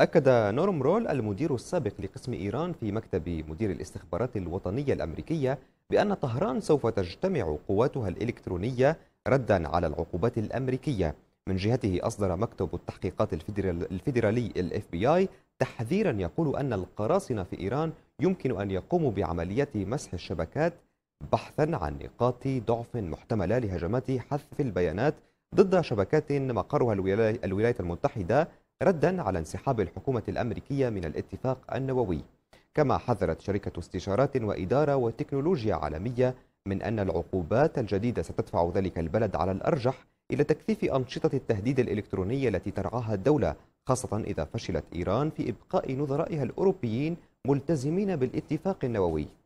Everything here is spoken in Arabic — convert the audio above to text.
أكد نورم رول المدير السابق لقسم إيران في مكتب مدير الاستخبارات الوطنية الأمريكية بأن طهران سوف تجتمع قواتها الإلكترونية ردا على العقوبات الأمريكية من جهته أصدر مكتب التحقيقات الفيدرالي الاف بي اي تحذيرا يقول أن القراصنة في إيران يمكن أن يقوموا بعمليات مسح الشبكات بحثا عن نقاط ضعف محتملة لهجمات حذف البيانات ضد شبكات مقرها الولايات المتحدة ردا على انسحاب الحكومة الأمريكية من الاتفاق النووي كما حذرت شركة استشارات وإدارة وتكنولوجيا عالمية من أن العقوبات الجديدة ستدفع ذلك البلد على الأرجح إلى تكثيف أنشطة التهديد الإلكترونية التي ترعاها الدولة خاصة إذا فشلت إيران في إبقاء نظرائها الأوروبيين ملتزمين بالاتفاق النووي